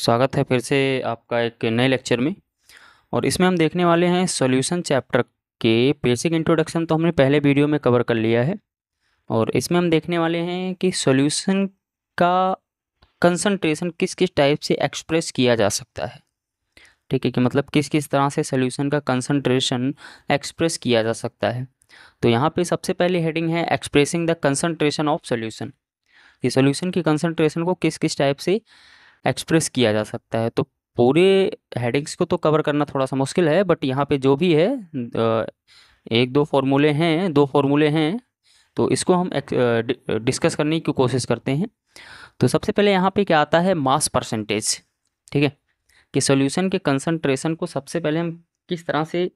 स्वागत है फिर से आपका एक नए लेक्चर में और इसमें हम देखने वाले हैं सॉल्यूशन चैप्टर के बेसिक इंट्रोडक्शन तो हमने पहले वीडियो में कवर कर लिया है और इसमें हम देखने वाले हैं कि सॉल्यूशन का कंसंट्रेशन किस किस टाइप से एक्सप्रेस किया जा सकता है ठीक है कि मतलब किस किस तरह से सोल्यूशन का कंसनट्रेशन एक्सप्रेस किया जा सकता है तो यहाँ पर सबसे पहले हेडिंग है expressing the concentration of solution कि सोल्यूशन की कंसंट्रेशन को किस किस टाइप से एक्सप्रेस किया जा सकता है तो पूरे हेडिंग्स को तो कवर करना थोड़ा सा मुश्किल है बट यहाँ पे जो भी है एक दो फॉर्मूले हैं दो फार्मूले हैं तो इसको हम डिस्कस करने की कोशिश करते हैं तो सबसे पहले यहाँ पे क्या आता है मास परसेंटेज ठीक है कि सॉल्यूशन के कंसंट्रेशन को सबसे पहले हम किस तरह से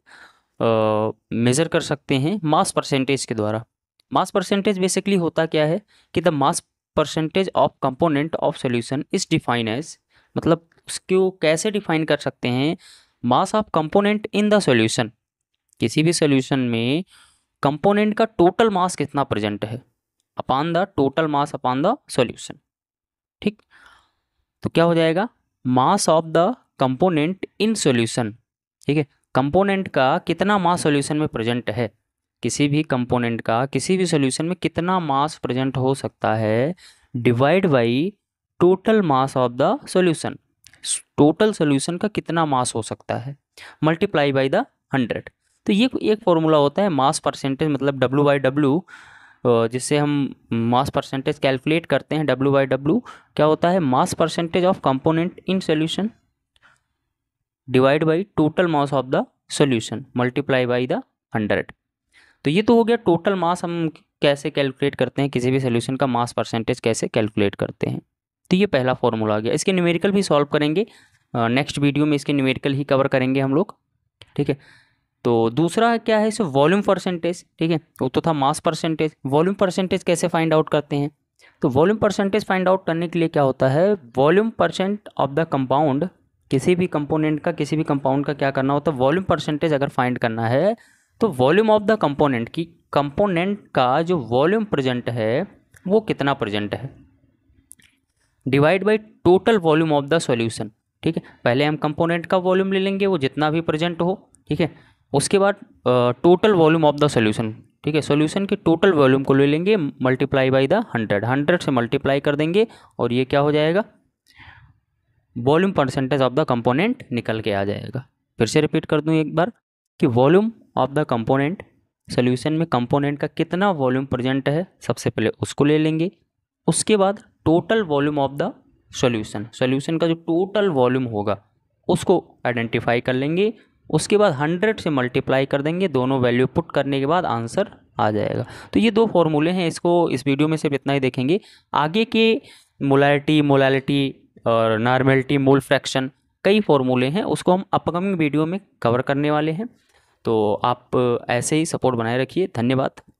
मेज़र कर सकते हैं मास परसेंटेज के द्वारा मास परसेंटेज बेसिकली होता क्या है कि the mass percentage of component of solution is define as मतलब उसको कैसे डिफाइन कर सकते हैं mass of component in the solution किसी भी सोल्यूशन में कंपोनेंट का टोटल मास कितना प्रेजेंट है upon the total mass upon the solution ठीक तो क्या हो जाएगा mass of the component in solution ठीक है कंपोनेंट का कितना मास सोल्यूशन में प्रेजेंट है किसी भी कंपोनेंट का किसी भी सोल्यूशन में कितना मास प्रेजेंट हो सकता है divide by total mass of the solution total solution का कितना मास हो सकता है मल्टीप्लाई बाई द हंड्रेड तो ये एक फॉर्मूला होता है मास परसेंटेज मतलब डब्ल्यू बाई डब्ल्यू जिससे हम मास परसेंटेज कैलकुलेट करते हैं डब्ल्यू बाई डब्ल्यू क्या होता है mass percentage of component in solution divide by total mass of the solution multiply by the hundred तो ये तो हो गया टोटल मास हम कैसे कैलकुलेट करते हैं किसी भी सोल्यूशन का मास परसेंटेज कैसे कैलकुलेट करते हैं तो ये पहला फॉर्मूला आ गया इसके न्यूमेरिकल भी सॉल्व करेंगे नेक्स्ट वीडियो में इसके न्यूमेरिकल ही कवर करेंगे हम लोग ठीक है तो दूसरा क्या है इसे वॉल्यूम परसेंटेज ठीक है वो तो था मास परसेंटेज वॉल्यूम परसेंटेज कैसे फाइंड आउट करते हैं तो वॉल्यूम परसेंटेज फाइंड आउट करने के लिए क्या होता है volume percent of the compound किसी भी कंपोनेंट का किसी भी कंपाउंड का क्या करना होता है वॉल्यूम परसेंटेज अगर फाइंड करना है तो वॉल्यूम ऑफ द कंपोनेंट की कंपोनेंट का जो वॉल्यूम प्रेजेंट है वो कितना प्रेजेंट है divide by total volume of the solution ठीक है पहले हम कंपोनेंट का वॉल्यूम ले लेंगे वो जितना भी प्रेजेंट हो ठीक है उसके बाद total volume of the solution ठीक है सॉल्यूशन के टोटल वॉल्यूम को ले लेंगे multiply by the hundred hundred से मल्टीप्लाई कर देंगे और ये क्या हो जाएगा volume percentage of the component निकल के आ जाएगा फिर से रिपीट कर दूँ एक बार कि volume of the component solution में कंपोनेंट का कितना वॉल्यूम प्रेजेंट है सबसे पहले उसको ले लेंगे उसके बाद total volume of the solution solution का जो टोटल वॉल्यूम होगा उसको आइडेंटिफाई कर लेंगे उसके बाद हंड्रेड से मल्टीप्लाई कर देंगे दोनों वैल्यू पुट करने के बाद आंसर आ जाएगा तो ये दो फॉर्मूले हैं इसको इस वीडियो में सिर्फ इतना ही देखेंगे आगे के मोलैरिटी मोलैलिटी और नॉर्मेलिटी मोल फ्रैक्शन कई फॉर्मूले हैं उसको हम अपकमिंग वीडियो में कवर करने वाले हैं तो आप ऐसे ही सपोर्ट बनाए रखिए धन्यवाद